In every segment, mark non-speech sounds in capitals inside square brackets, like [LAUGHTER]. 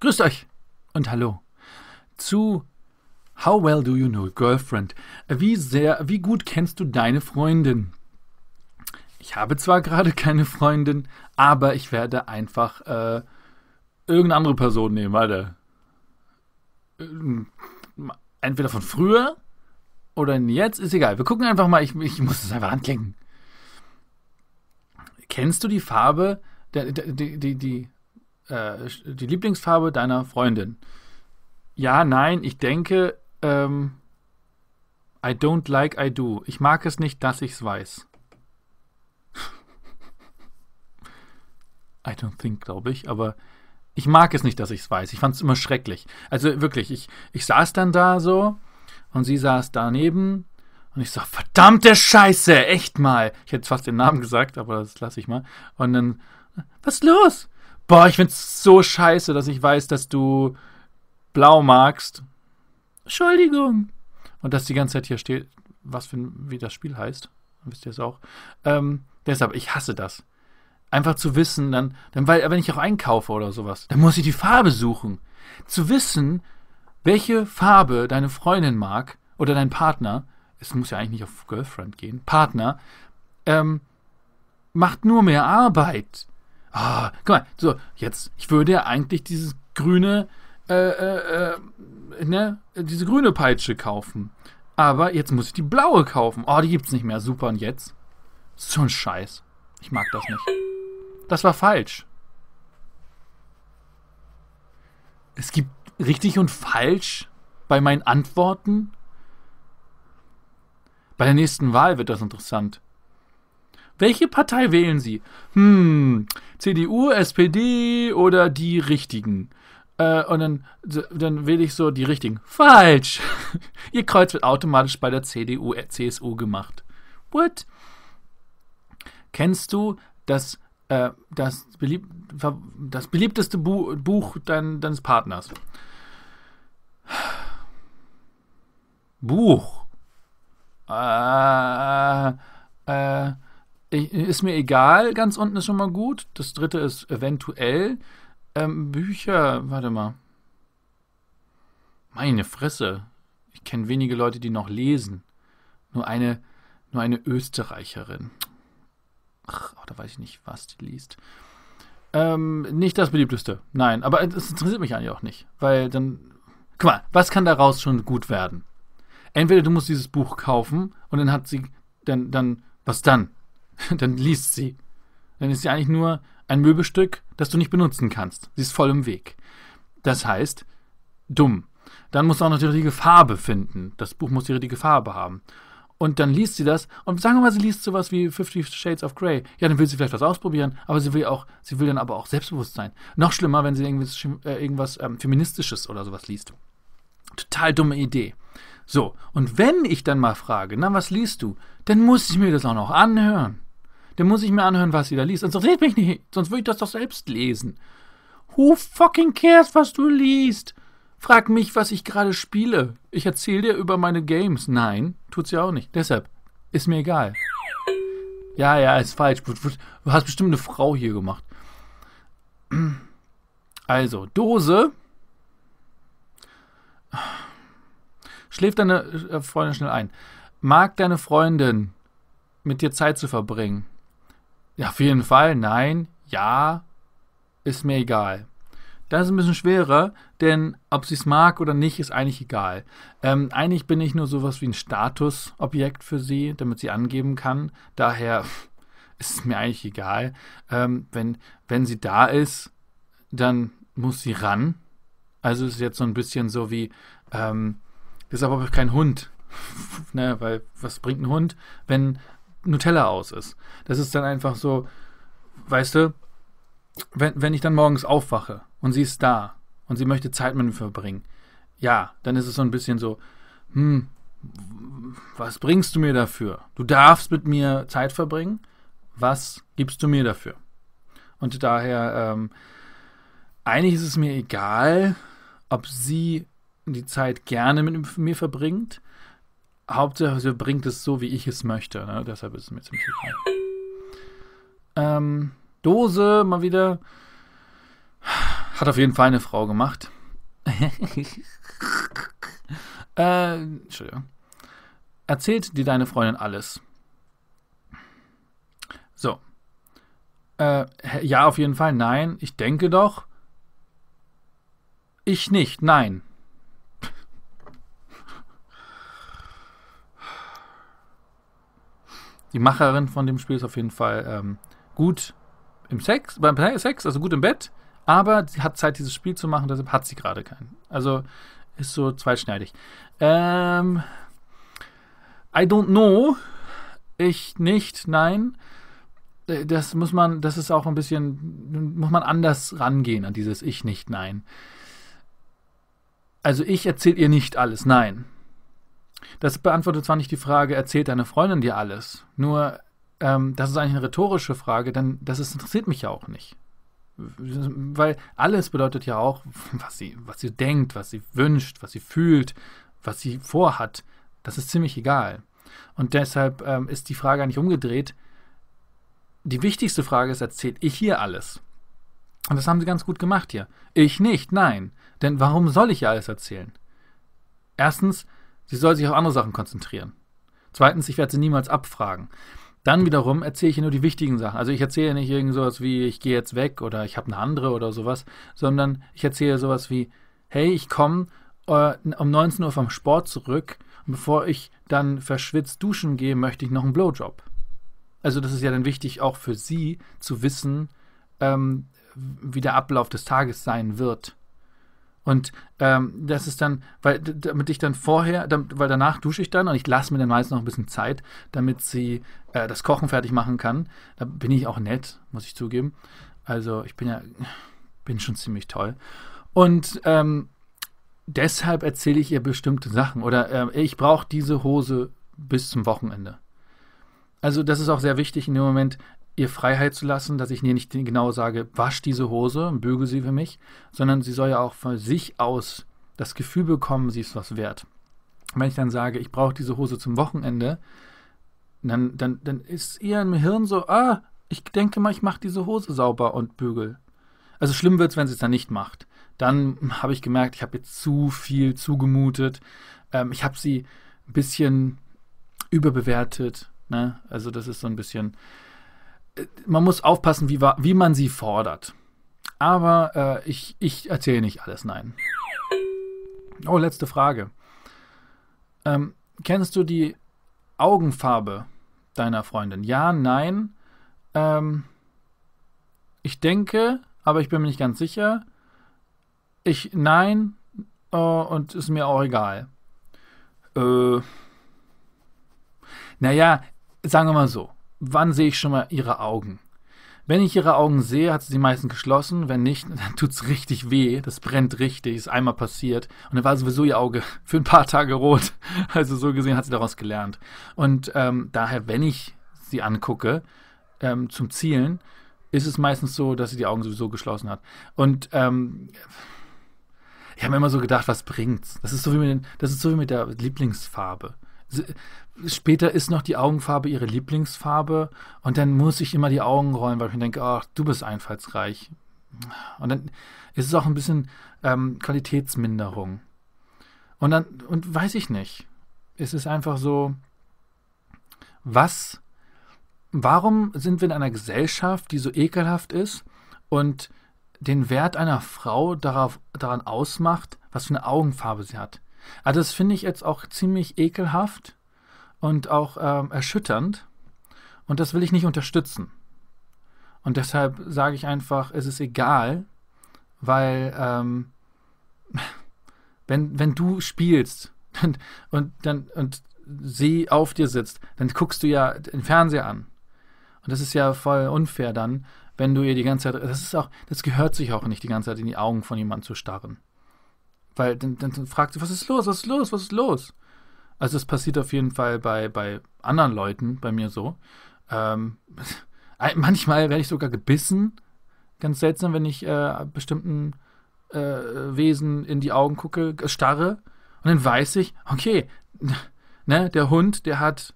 Grüßt euch und hallo zu How well do you know girlfriend? Wie sehr, wie gut kennst du deine Freundin? Ich habe zwar gerade keine Freundin, aber ich werde einfach äh, irgendeine andere Person nehmen. Warte. Ähm, entweder von früher oder jetzt, ist egal. Wir gucken einfach mal, ich, ich muss es einfach anklicken. Kennst du die Farbe, die, die, die, die äh, die Lieblingsfarbe deiner Freundin? Ja, nein, ich denke, ähm, I don't like I do. Ich mag es nicht, dass ich es weiß. [LAUGHS] I don't think, glaube ich, aber ich mag es nicht, dass ich es weiß. Ich fand es immer schrecklich. Also wirklich, ich, ich saß dann da so und sie saß daneben und ich so, verdammte Scheiße, echt mal. Ich hätte fast den Namen gesagt, aber das lasse ich mal. Und dann, was ist los? boah, ich find's so scheiße, dass ich weiß, dass du blau magst. Entschuldigung. Und dass die ganze Zeit hier steht, was für ein, wie das Spiel heißt. Wisst ihr es auch? Ähm, deshalb, ich hasse das. Einfach zu wissen, dann, dann, weil, wenn ich auch einkaufe oder sowas, dann muss ich die Farbe suchen. Zu wissen, welche Farbe deine Freundin mag oder dein Partner, es muss ja eigentlich nicht auf Girlfriend gehen, Partner, ähm, macht nur mehr Arbeit ah, guck mal, so, jetzt, ich würde ja eigentlich dieses grüne, äh, äh, äh, ne, diese grüne Peitsche kaufen. Aber jetzt muss ich die blaue kaufen. Oh, die gibt's nicht mehr. Super, und jetzt? So ein Scheiß. Ich mag das nicht. Das war falsch. Es gibt richtig und falsch bei meinen Antworten. Bei der nächsten Wahl wird das interessant. Welche Partei wählen Sie? Hm, CDU, SPD oder die richtigen. Äh, und dann, dann wähle ich so die richtigen. Falsch! [LAUGHS] Ihr Kreuz wird automatisch bei der CDU, äh, CSU gemacht. What? Kennst du das, äh, das, belieb das beliebteste Bu Buch dein, deines Partners? [SIGHS] Buch. Äh, äh, ist mir egal, ganz unten ist schon mal gut. Das dritte ist eventuell. Ähm, Bücher, warte mal. Meine Fresse. Ich kenne wenige Leute, die noch lesen. Nur eine, nur eine Österreicherin. Ach, oh, da weiß ich nicht, was die liest. Ähm, nicht das beliebteste. Nein, aber es interessiert mich eigentlich auch nicht. Weil dann. Guck mal, was kann daraus schon gut werden? Entweder du musst dieses Buch kaufen und dann hat sie. Dann, dann, was dann? [LAUGHS] dann liest sie. Dann ist sie eigentlich nur ein Möbelstück, das du nicht benutzen kannst. Sie ist voll im Weg. Das heißt, dumm. Dann musst du auch noch die richtige Farbe finden. Das Buch muss die richtige Farbe haben. Und dann liest sie das und sagen wir mal, sie liest sowas wie Fifty Shades of Grey. Ja, dann will sie vielleicht was ausprobieren, aber sie will auch, sie will dann aber auch selbstbewusst sein. Noch schlimmer, wenn sie irgendwas, äh, irgendwas ähm, Feministisches oder sowas liest. Total dumme Idee. So, und wenn ich dann mal frage, na, was liest du? Dann muss ich mir das auch noch anhören dann muss ich mir anhören, was sie da liest. Interessiert mich nicht, sonst würde ich das doch selbst lesen. Who fucking cares, was du liest? Frag mich, was ich gerade spiele. Ich erzähle dir über meine Games. Nein, tut sie auch nicht. Deshalb ist mir egal. Ja, ja, ist falsch. Du hast bestimmt eine Frau hier gemacht. Also, Dose. Schläft deine äh, Freundin schnell ein. Mag deine Freundin, mit dir Zeit zu verbringen. Ja, auf jeden Fall. Nein, ja, ist mir egal. Das ist ein bisschen schwerer, denn ob sie es mag oder nicht, ist eigentlich egal. Ähm, eigentlich bin ich nur sowas wie ein Statusobjekt für sie, damit sie angeben kann. Daher [LAUGHS] ist es mir eigentlich egal. Ähm, wenn, wenn sie da ist, dann muss sie ran. Also ist jetzt so ein bisschen so wie, ähm, ist aber kein Hund. [LAUGHS] ne, weil was bringt ein Hund, wenn Nutella aus ist. Das ist dann einfach so, weißt du, wenn, wenn ich dann morgens aufwache und sie ist da und sie möchte Zeit mit mir verbringen, ja, dann ist es so ein bisschen so, hm, was bringst du mir dafür? Du darfst mit mir Zeit verbringen, was gibst du mir dafür? Und daher, ähm, eigentlich ist es mir egal, ob sie die Zeit gerne mit mir verbringt Hauptsache, sie bringt es so, wie ich es möchte. Ne? Deshalb ist es mir ziemlich egal. Ähm, Dose mal wieder. Hat auf jeden Fall eine Frau gemacht. [LAUGHS] äh, Entschuldigung. Erzählt dir deine Freundin alles. So. Äh, ja, auf jeden Fall. Nein, ich denke doch. Ich nicht. Nein. die Macherin von dem Spiel ist auf jeden Fall ähm, gut im Sex, beim Sex, also gut im Bett, aber sie hat Zeit, dieses Spiel zu machen, deshalb hat sie gerade keinen. Also ist so zweischneidig. Ähm, I don't know. Ich nicht, nein. Äh, das muss man, das ist auch ein bisschen, muss man anders rangehen an dieses Ich nicht, nein. Also ich erzähle ihr nicht alles, nein. Das beantwortet zwar nicht die Frage, erzählt deine Freundin dir alles, nur ähm, das ist eigentlich eine rhetorische Frage, denn das ist, interessiert mich ja auch nicht. Weil alles bedeutet ja auch, was sie, was sie denkt, was sie wünscht, was sie fühlt, was sie vorhat. Das ist ziemlich egal. Und deshalb ähm, ist die Frage eigentlich umgedreht. Die wichtigste Frage ist, erzähle ich hier alles? Und das haben sie ganz gut gemacht hier. Ich nicht, nein. Denn warum soll ich ihr alles erzählen? Erstens, Sie soll sich auf andere Sachen konzentrieren. Zweitens, ich werde sie niemals abfragen. Dann wiederum erzähle ich ihr nur die wichtigen Sachen. Also ich erzähle nicht irgend sowas wie, ich gehe jetzt weg oder ich habe eine andere oder sowas, sondern ich erzähle sowas wie, hey, ich komme äh, um 19 Uhr vom Sport zurück und bevor ich dann verschwitzt duschen gehe, möchte ich noch einen Blowjob. Also das ist ja dann wichtig auch für sie zu wissen, ähm, wie der Ablauf des Tages sein wird. Und ähm, das ist dann, weil damit ich dann vorher, damit, weil danach dusche ich dann und ich lasse mir dann meistens noch ein bisschen Zeit, damit sie äh, das Kochen fertig machen kann. Da bin ich auch nett, muss ich zugeben. Also ich bin ja, bin schon ziemlich toll. Und ähm, deshalb erzähle ich ihr bestimmte Sachen. Oder äh, ich brauche diese Hose bis zum Wochenende. Also das ist auch sehr wichtig in dem Moment ihr Freiheit zu lassen, dass ich ihr nicht genau sage, wasch diese Hose, bügel sie für mich, sondern sie soll ja auch von sich aus das Gefühl bekommen, sie ist was wert. wenn ich dann sage, ich brauche diese Hose zum Wochenende, dann, dann, dann ist ihr im Hirn so, ah, ich denke mal, ich mache diese Hose sauber und bügel. Also schlimm wird es, wenn sie es dann nicht macht. Dann habe ich gemerkt, ich habe jetzt zu viel zugemutet. Ähm, ich habe sie ein bisschen überbewertet. Ne? Also das ist so ein bisschen man muss aufpassen, wie, wie man sie fordert. Aber äh, ich, ich erzähle nicht alles, nein. Oh, letzte Frage. Ähm, kennst du die Augenfarbe deiner Freundin? Ja, nein. Ähm, ich denke, aber ich bin mir nicht ganz sicher. Ich, nein. Äh, und ist mir auch egal. Äh, naja, sagen wir mal so wann sehe ich schon mal ihre Augen? Wenn ich ihre Augen sehe, hat sie die meisten geschlossen. Wenn nicht, [LAUGHS] dann tut's richtig weh. Das brennt richtig. Ist einmal passiert. Und dann war sowieso ihr Auge [LAUGHS] für ein paar Tage rot. [LAUGHS] Also so gesehen hat sie daraus gelernt. Und ähm, daher, wenn ich sie angucke ähm, zum Zielen, ist es meistens so, dass sie die Augen sowieso geschlossen hat. Und ähm, ich habe immer so gedacht, was bringt's? Das ist so wie mit, das ist so wie mit der Lieblingsfarbe. Später ist noch die Augenfarbe ihre Lieblingsfarbe und dann muss ich immer die Augen rollen, weil ich mir denke, ach, du bist einfallsreich. Und dann ist es auch ein bisschen ähm, Qualitätsminderung. Und dann, und weiß ich nicht. Es ist einfach so, was, warum sind wir in einer Gesellschaft, die so ekelhaft ist und den Wert einer Frau darauf, daran ausmacht, was für eine Augenfarbe sie hat? Also das finde ich jetzt auch ziemlich ekelhaft und auch ähm, erschütternd. Und das will ich nicht unterstützen. Und deshalb sage ich einfach, es ist egal, weil ähm, [LAUGHS] wenn, wenn du spielst [LAUGHS] und, und, dann, und sie auf dir sitzt, dann guckst du ja den Fernseher an. Und das ist ja voll unfair dann, wenn du ihr die ganze Zeit, das ist auch, das gehört sich auch nicht, die ganze Zeit in die Augen von jemandem zu starren. Weil dann, dann fragt sie, was ist los, was ist los, was ist los? Also das passiert auf jeden Fall bei, bei anderen Leuten, bei mir so. Ähm, [LAUGHS] manchmal werde ich sogar gebissen. Ganz seltsam, wenn ich äh, bestimmten äh, Wesen in die Augen gucke, äh, starre. Und dann weiß ich, okay, [LAUGHS] ne, der Hund, der hat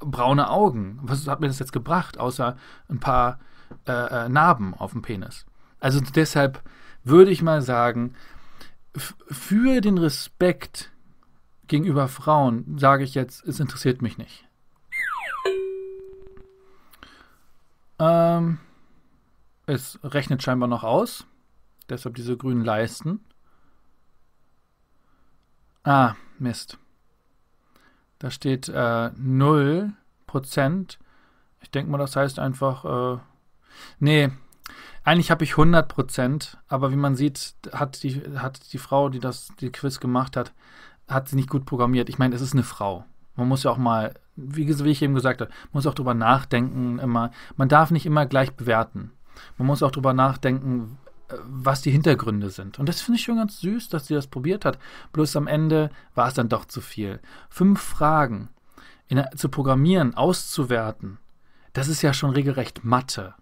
braune Augen. Was hat mir das jetzt gebracht, außer ein paar äh, äh Narben auf dem Penis? Also deshalb würde ich mal sagen, für den Respekt gegenüber Frauen sage ich jetzt, es interessiert mich nicht. Ähm, es rechnet scheinbar noch aus. Deshalb diese grünen Leisten. Ah, Mist. Da steht äh, 0%. Ich denke mal, das heißt einfach. Äh, nee, eigentlich habe ich 100 Prozent, aber wie man sieht, hat die, hat die Frau, die das die Quiz gemacht hat, hat sie nicht gut programmiert. Ich meine, es ist eine Frau. Man muss ja auch mal, wie, wie ich eben gesagt habe, muss auch drüber nachdenken immer. Man darf nicht immer gleich bewerten. Man muss auch drüber nachdenken, äh, was die Hintergründe sind. Und das finde ich schon ganz süß, dass sie das probiert hat. Bloß am Ende war es dann doch zu viel. Fünf Fragen in, zu programmieren, auszuwerten, das ist ja schon regelrecht Mathe.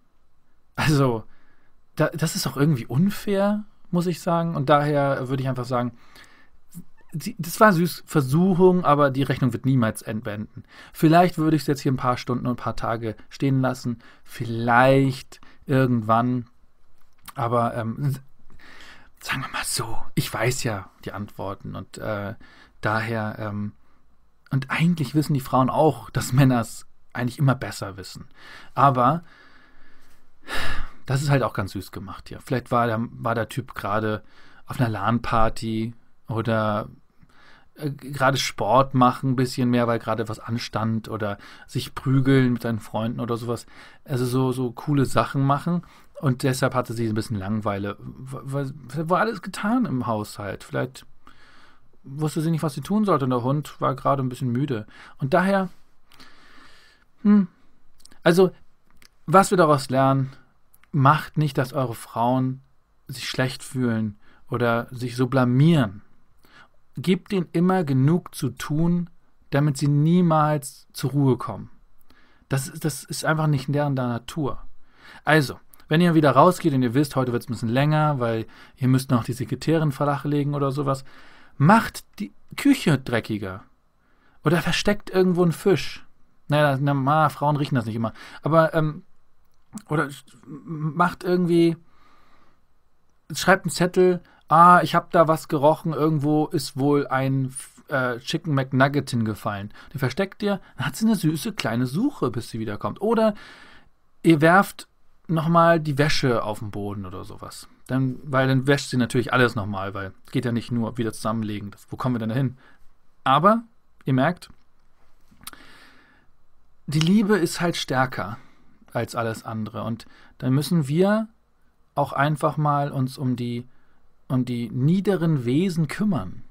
Also, da, das ist auch irgendwie unfair, muss ich sagen. Und daher würde ich einfach sagen, sie, das war süß, Versuchung, aber die Rechnung wird niemals entwenden. Vielleicht würde ich es jetzt hier ein paar Stunden und ein paar Tage stehen lassen. Vielleicht irgendwann. Aber ähm, sagen wir mal so, ich weiß ja die Antworten und äh, daher, ähm, und eigentlich wissen die Frauen auch, dass Männer es eigentlich immer besser wissen. Aber das ist halt auch ganz süß gemacht hier. Vielleicht war der, war der Typ gerade auf einer LAN-Party oder äh, gerade Sport machen ein bisschen mehr, weil gerade was anstand oder sich prügeln mit seinen Freunden oder sowas. Also so, so coole Sachen machen. Und deshalb hatte sie ein bisschen Langeweile. War, war alles getan im Haushalt. Vielleicht wusste sie nicht, was sie tun sollte und der Hund war gerade ein bisschen müde. Und daher, hm, also was wir daraus lernen, macht nicht, dass eure Frauen sich schlecht fühlen oder sich so blamieren. Gebt ihnen immer genug zu tun, damit sie niemals zur Ruhe kommen. Das, ist, das ist einfach nicht in deren Natur. Also, wenn ihr wieder rausgeht und ihr wisst, heute wird es ein bisschen länger, weil ihr müsst noch die Sekretärin flachlegen oder sowas, macht die Küche dreckiger. Oder versteckt irgendwo einen Fisch. Naja, na, Frauen riechen das nicht immer. Aber ähm, oder macht irgendwie, schreibt einen Zettel, ah, ich habe da was gerochen, irgendwo ist wohl ein äh, Chicken McNugget hingefallen. Den versteckt ihr, dann hat sie eine süße kleine Suche, bis sie wiederkommt. Oder ihr werft nochmal die Wäsche auf den Boden oder sowas. Dann, weil dann wäscht sie natürlich alles nochmal, weil es geht ja nicht nur wieder zusammenlegen. Das, wo kommen wir denn dahin? Aber, ihr merkt, die Liebe ist halt stärker als alles andere. Und dann müssen wir auch einfach mal uns um die, um die niederen Wesen kümmern.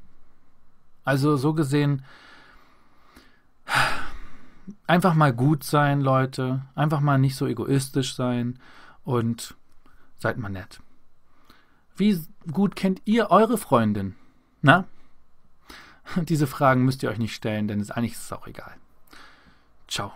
Also so gesehen, einfach mal gut sein, Leute. Einfach mal nicht so egoistisch sein und seid mal nett. Wie gut kennt ihr eure Freundin? Na? [LAUGHS] Diese Fragen müsst ihr euch nicht stellen, denn eigentlich ist es auch egal. Ciao.